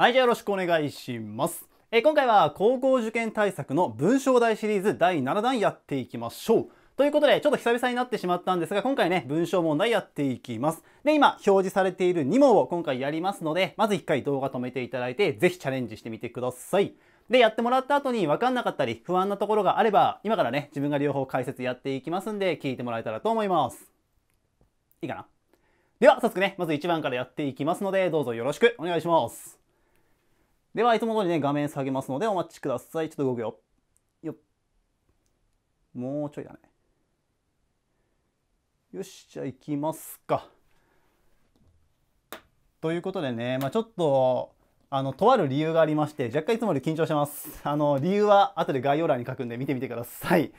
はい、じゃあよろしくお願いします。え今回は高校受験対策の文章題シリーズ第7弾やっていきましょう。ということで、ちょっと久々になってしまったんですが、今回ね、文章問題やっていきます。で、今、表示されている2問を今回やりますので、まず1回動画止めていただいて、ぜひチャレンジしてみてください。で、やってもらった後に分かんなかったり、不安なところがあれば、今からね、自分が両方解説やっていきますんで、聞いてもらえたらと思います。いいかなでは、早速ね、まず1番からやっていきますので、どうぞよろしくお願いします。では、いつも通りね、画面下げますのでお待ちください。ちょっと5秒。よっ。もうちょいだね。よし、じゃあ行きますか。ということでね、まあ、ちょっと、あの、とある理由がありまして、若干いつもより緊張してます。あの、理由は後で概要欄に書くんで見てみてください。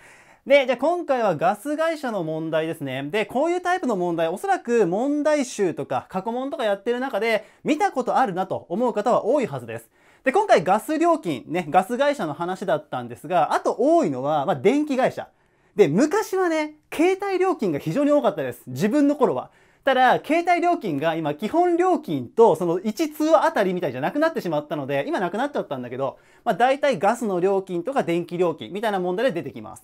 で、じゃあ今回はガス会社の問題ですね。で、こういうタイプの問題、おそらく問題集とか過去問とかやってる中で見たことあるなと思う方は多いはずです。で、今回ガス料金、ね、ガス会社の話だったんですが、あと多いのは、まあ、電気会社。で、昔はね、携帯料金が非常に多かったです。自分の頃は。ただ、携帯料金が今、基本料金と、その1通あたりみたいじゃなくなってしまったので、今なくなっちゃったんだけど、まあ、大体ガスの料金とか電気料金みたいな問題で出てきます。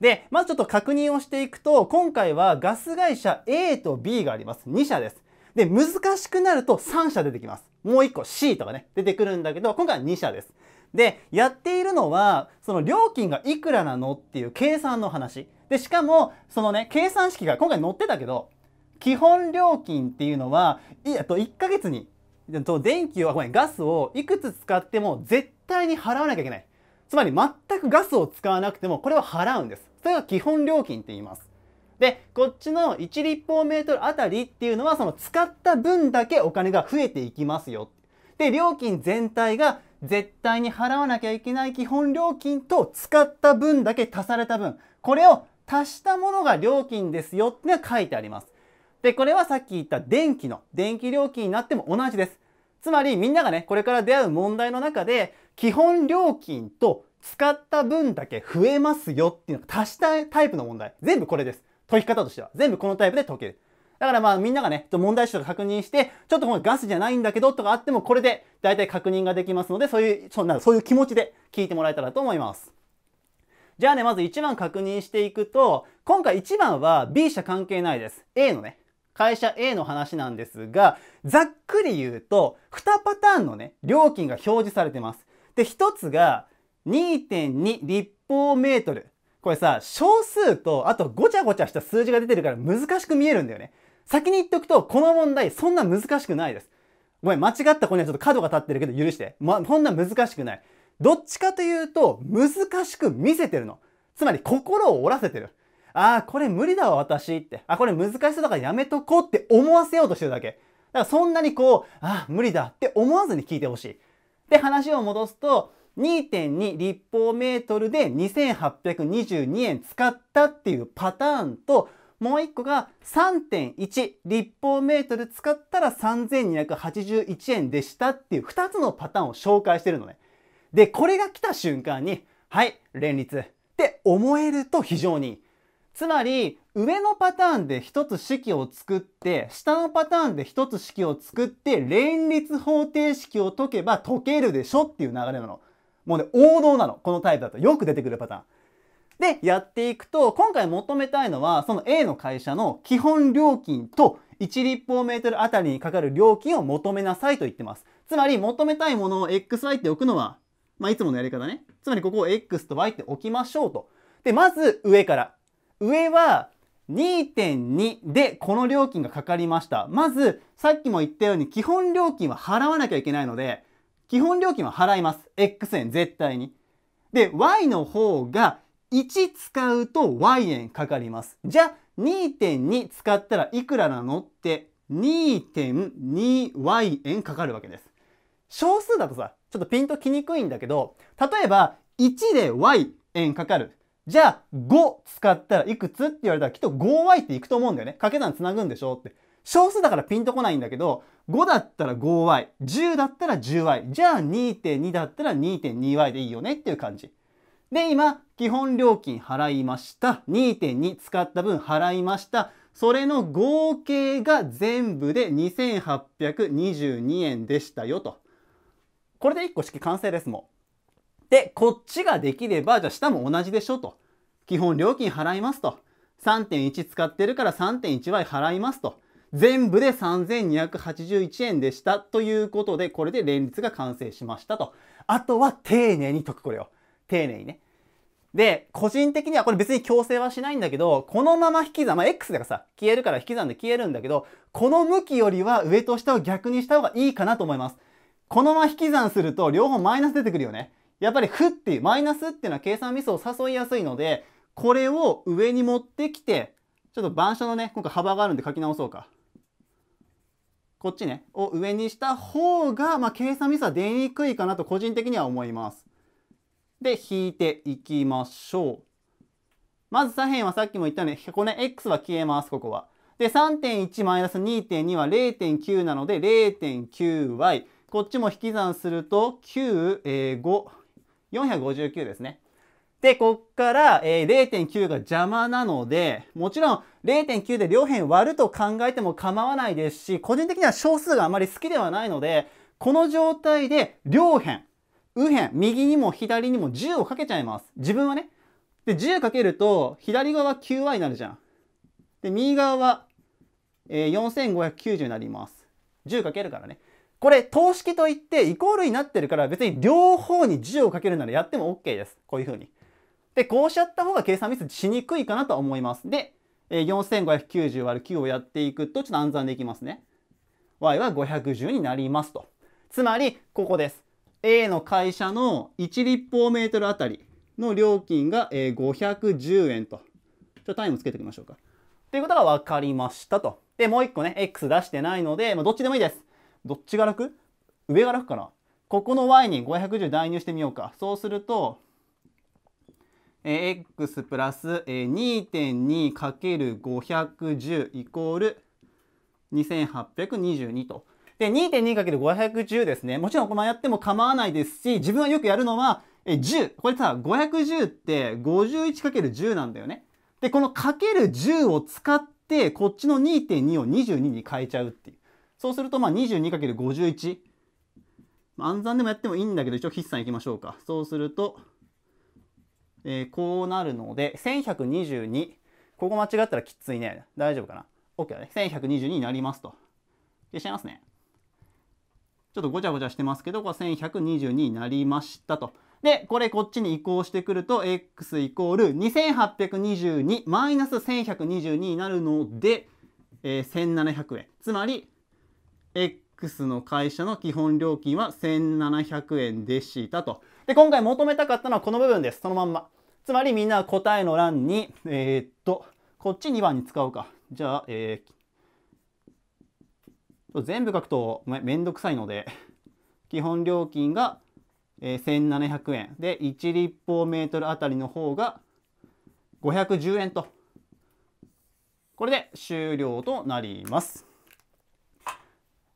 で、まずちょっと確認をしていくと、今回はガス会社 A と B があります。2社です。で、難しくなると3社出てきます。もう1個 C とかね、出てくるんだけど、今回は2社です。で、やっているのは、その料金がいくらなのっていう計算の話。で、しかも、そのね、計算式が今回載ってたけど、基本料金っていうのは、いや、と1ヶ月に、電気を、ごめん、ガスをいくつ使っても絶対に払わなきゃいけない。つまり全くガスを使わなくてもこれは払うんです。それが基本料金って言います。で、こっちの1立方メートルあたりっていうのは、その使った分だけお金が増えていきますよ。で、料金全体が絶対に払わなきゃいけない基本料金と使った分だけ足された分、これを足したものが料金ですよって書いてあります。で、これはさっき言った電気の、電気料金になっても同じです。つまりみんながね、これから出会う問題の中で、基本料金と使った分だけ増えますよっていうのが足したタイプの問題。全部これです。解き方としては。全部このタイプで解ける。だからまあみんながね、問題集とか確認して、ちょっとこのガスじゃないんだけどとかあってもこれで大体確認ができますので、そういう、そんな、そういう気持ちで聞いてもらえたらと思います。じゃあね、まず1番確認していくと、今回1番は B 社関係ないです。A のね、会社 A の話なんですが、ざっくり言うと、2パターンのね、料金が表示されてます。で、1つが2.2立方メートル。これさ、小数と、あとごちゃごちゃした数字が出てるから難しく見えるんだよね。先に言っとくと、この問題、そんな難しくないです。ごめん、間違った子にはちょっと角が立ってるけど許して。ま、そんな難しくない。どっちかというと、難しく見せてるの。つまり、心を折らせてる。ああ、これ無理だわ、私って。あ、これ難しそうだからやめとこうって思わせようとしてるだけ。だからそんなにこう、ああ、無理だって思わずに聞いてほしい。で、話を戻すと、2.2立方メートルで2822円使ったっていうパターンともう一個が3.1立方メートル使ったら3281円でしたっていう2つのパターンを紹介してるのね。で、これが来た瞬間に、はい、連立って思えると非常にいい。つまり、上のパターンで1つ式を作って、下のパターンで1つ式を作って、連立方程式を解けば解けるでしょっていう流れなの。もうね、王道なの。このタイプだとよく出てくるパターン。で、やっていくと、今回求めたいのは、その A の会社の基本料金と1立方メートルあたりにかかる料金を求めなさいと言ってます。つまり、求めたいものを XY って置くのは、まあ、いつものやり方ね。つまり、ここを X と Y って置きましょうと。で、まず上から。上は、2.2でこの料金がかかりました。まず、さっきも言ったように基本料金は払わなきゃいけないので、基本料金は払います。X 円絶対に。で、Y の方が1使うと Y 円かかります。じゃあ2.2使ったらいくらなのって2.2 Y 円かかるわけです。小数だとさ、ちょっとピンときにくいんだけど、例えば1で Y 円かかる。じゃあ5使ったらいくつって言われたらきっと 5Y っていくと思うんだよね。掛け算つなぐんでしょって。小数だからピンとこないんだけど、5だったら 5y、10だったら 10y、じゃあ2.2だったら 2.2y でいいよねっていう感じ。で、今、基本料金払いました。2.2使った分払いました。それの合計が全部で2822円でしたよと。これで1個式完成ですもん。で、こっちができれば、じゃあ下も同じでしょと。基本料金払いますと。3.1使ってるから 3.1y 払いますと。全部で3281円でしたということでこれで連立が完成しましたとあとは丁寧に解くこれを丁寧にねで個人的にはこれ別に強制はしないんだけどこのまま引き算まあ X だからさ消えるから引き算で消えるんだけどこの向きよりは上と下を逆にした方がいいかなと思いますこのまま引き算すると両方マイナス出てくるよねやっぱり負っていうマイナスっていうのは計算ミスを誘いやすいのでこれを上に持ってきてちょっと板書のね今回幅があるんで書き直そうかこっちね、を上にした方が、まあ、計算ミスは出にくいかなと個人的には思います。で、引いていきましょう。まず左辺はさっきも言ったように、これ、ね、x は消えます、ここは。で、3.1マイナス2.2は0.9なので 0.9y。こっちも引き算すると9、えー、5、459ですね。で、こっから、え0.9が邪魔なので、もちろん0.9で両辺割ると考えても構わないですし、個人的には小数があまり好きではないので、この状態で両辺、右辺、右にも左にも10をかけちゃいます。自分はね。で、10かけると、左側 9y になるじゃん。で、右側は、え4590になります。10かけるからね。これ、等式といって、イコールになってるから、別に両方に10をかけるならやっても OK です。こういう風に。で、こうしちゃった方が計算ミスしにくいかなと思います。で、4590÷9 をやっていくと、ちょっと暗算できますね。y は510になりますと。つまり、ここです。A の会社の1立方メートルあたりの料金が510円と。ちょっとタイムつけておきましょうか。ということが分かりましたと。で、もう一個ね、x 出してないので、まあ、どっちでもいいです。どっちが楽上が楽かなここの y に510代入してみようか。そうすると、えー、x プラス、えー、2.2×510 イコール2822と。で、2.2×510 ですね。もちろんこのやっても構わないですし、自分はよくやるのは、えー、10。これさ、510って 51×10 なんだよね。で、このかける10を使って、こっちの2.2を22に変えちゃうっていう。そうすると、まあ 22×51。暗算でもやってもいいんだけど、一応筆算いきましょうか。そうすると、えー、こうなるので、1122。ここ間違ったらきついね。大丈夫かな ?OK だね。1122になりますと。消しちゃいますね。ちょっとごちゃごちゃしてますけど、これ1122になりましたと。で、これこっちに移行してくると、x イコール2822マイナス1122になるので、えー、1700円。つまり、x の会社の基本料金は1700円でしたと。で、今回求めたかったのはこの部分です。そのまんま。つまりみんな答えの欄に、えー、っと、こっち2番に使おうか。じゃあ、えー、全部書くとめんどくさいので、基本料金が、えー、1700円。で、1立方メートルあたりの方が510円と。これで終了となります。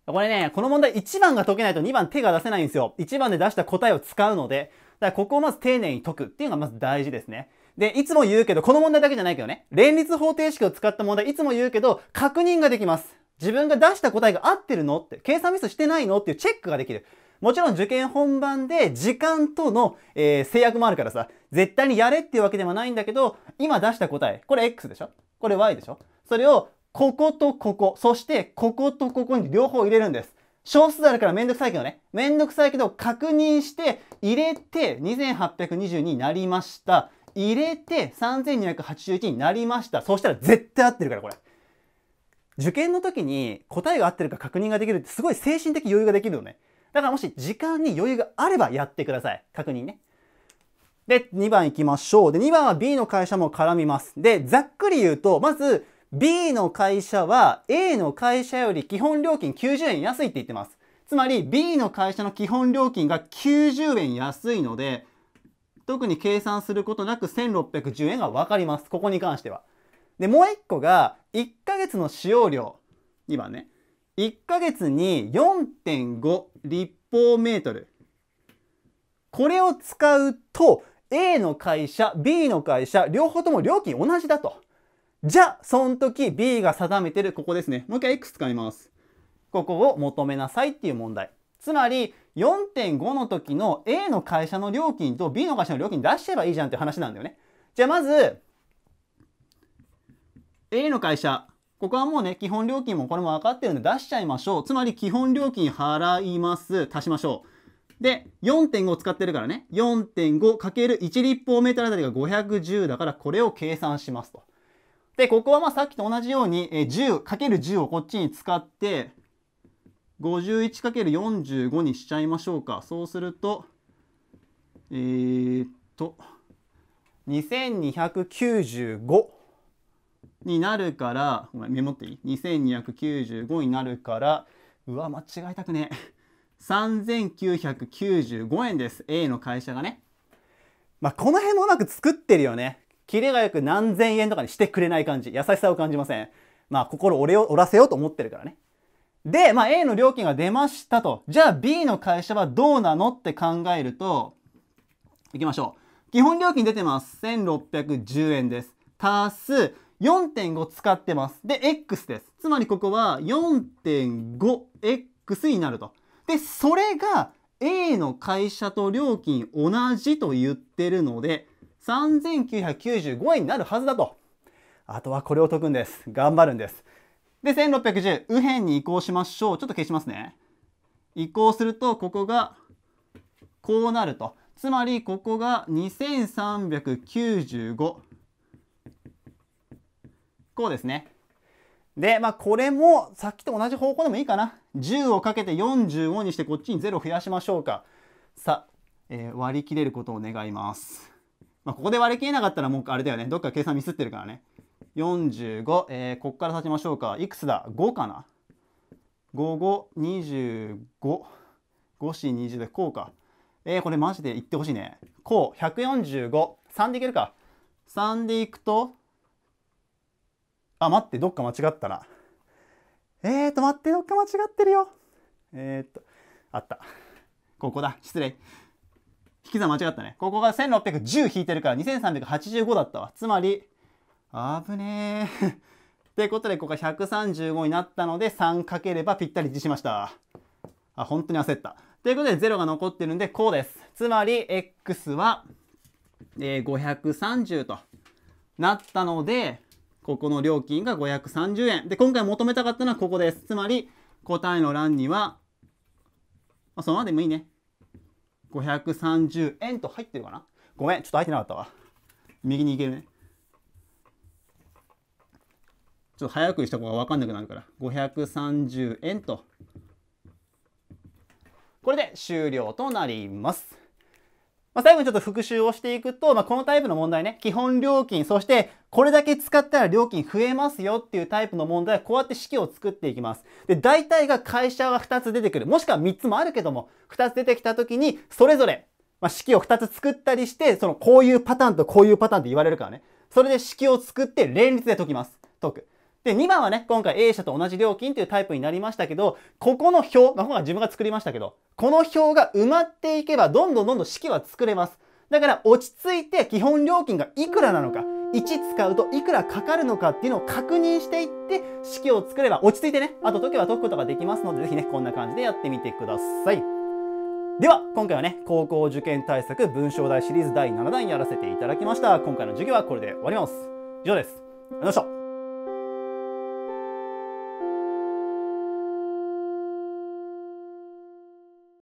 これね、この問題1番が解けないと2番手が出せないんですよ。1番で出した答えを使うので、からここをまず丁寧に解くっていうのがまず大事ですね。で、いつも言うけど、この問題だけじゃないけどね、連立方程式を使った問題、いつも言うけど、確認ができます。自分が出した答えが合ってるのって、計算ミスしてないのっていうチェックができる。もちろん受験本番で時間との、えー、制約もあるからさ、絶対にやれっていうわけではないんだけど、今出した答え、これ X でしょこれ Y でしょそれを、こことここ、そしてこことここに両方入れるんです。少数あるからめんどくさいけどね。めんどくさいけど確認して入れて2822になりました。入れて3281になりました。そうしたら絶対合ってるからこれ。受験の時に答えが合ってるか確認ができるってすごい精神的余裕ができるよね。だからもし時間に余裕があればやってください。確認ね。で、2番行きましょう。で、2番は B の会社も絡みます。で、ざっくり言うと、まず、B の会社は A の会社より基本料金90円安いって言ってます。つまり B の会社の基本料金が90円安いので、特に計算することなく1610円が分かります。ここに関しては。で、もう一個が1ヶ月の使用量。今ね。1ヶ月に4.5立方メートル。これを使うと A の会社、B の会社、両方とも料金同じだと。じゃあ、その時 B が定めてるここですね。もう一回 X 使います。ここを求めなさいっていう問題。つまり、4.5の時の A の会社の料金と B の会社の料金出しちゃえばいいじゃんって話なんだよね。じゃあまず、A の会社。ここはもうね、基本料金もこれも分かってるんで出しちゃいましょう。つまり基本料金払います。足しましょう。で、4.5使ってるからね。4.5×1 立方メートルあたりが510だからこれを計算しますと。で、ここはまあさっきと同じように、え 10×10 をこっちに使って、51×45 にしちゃいましょうか。そうすると、えー、っと、2295になるから、ごめん、メモっていい ?2295 になるから、うわ、間違えたくね。3995円です。A の会社がね。まあ、この辺もうまく作ってるよね。キレがよく何千円とかにしてくれない感じ。優しさを感じません。まあ、心折れを折らせようと思ってるからね。で、まあ、A の料金が出ましたと。じゃあ B の会社はどうなのって考えると、いきましょう。基本料金出てます。1610円です。足す4.5使ってます。で、X です。つまりここは 4.5X になると。で、それが A の会社と料金同じと言ってるので、3995円になるはずだと。あとはこれを解くんです。頑張るんです。で、1610、右辺に移行しましょう。ちょっと消しますね。移行すると、ここが、こうなると。つまり、ここが2395。こうですね。で、まあ、これも、さっきと同じ方向でもいいかな。10をかけて45にして、こっちに0増やしましょうか。さあ、えー、割り切れることを願います。まあ、ここで割り切れなかったらもうあれだよね。どっか計算ミスってるからね。45、えー、こっから立ちましょうか。いくつだ ?5 かな。5525。5四20でこうか。えー、これマジで言ってほしいね。こう、145。3でいけるか。3でいくと、あ、待って、どっか間違ったな。えーと、待って、どっか間違ってるよ。えーと、あった。ここだ。失礼。引き算間違ったね。ここが1610引いてるから2385だったわ。つまり、あぶねえ。ってことで、ここが135になったので、3かければぴったり一致しました。あ、本当に焦った。ということで、0が残ってるんで、こうです。つまり、x は、えー、530となったので、ここの料金が530円。で、今回求めたかったのはここです。つまり、答えの欄には、まあ、そのままでもいいね。530円と入ってるかなごめん、ちょっと入ってなかったわ。右に行けるね。ちょっと早くした方が分かんなくなるから。530円と。これで終了となります。まあ、最後にちょっと復習をしていくと、まあ、このタイプの問題ね、基本料金、そしてこれだけ使ったら料金増えますよっていうタイプの問題はこうやって式を作っていきます。で、大体が会社は2つ出てくる。もしくは3つもあるけども、2つ出てきた時に、それぞれ、まあ、式を2つ作ったりして、そのこういうパターンとこういうパターンって言われるからね。それで式を作って連立で解きます。解く。で、2番はね、今回 A 社と同じ料金というタイプになりましたけど、ここの表、まあ、今回自分が作りましたけど、この表が埋まっていけば、どんどんどんどん式は作れます。だから落ち着いて基本料金がいくらなのか、1使うといくらかかるのかっていうのを確認していって、式を作れば落ち着いてね、あと解けば解くことができますので、ぜひね、こんな感じでやってみてください。では、今回はね、高校受験対策文章題シリーズ第7弾やらせていただきました。今回の授業はこれで終わります。以上です。ありがとうございました。